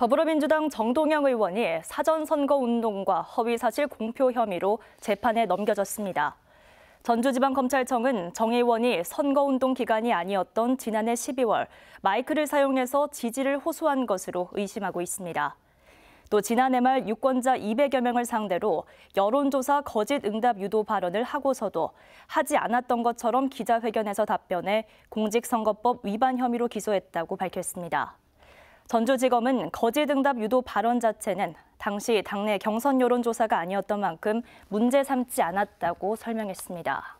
더불어민주당 정동영 의원이 사전선거운동과 허위사실 공표 혐의로 재판에 넘겨졌습니다. 전주지방검찰청은 정 의원이 선거운동 기간이 아니었던 지난해 12월 마이크를 사용해서 지지를 호소한 것으로 의심하고 있습니다. 또 지난해 말 유권자 200여 명을 상대로 여론조사 거짓 응답 유도 발언을 하고서도 하지 않았던 것처럼 기자회견에서 답변해 공직선거법 위반 혐의로 기소했다고 밝혔습니다. 전주지검은 거짓 응답 유도 발언 자체는 당시 당내 경선 여론조사가 아니었던 만큼 문제 삼지 않았다고 설명했습니다.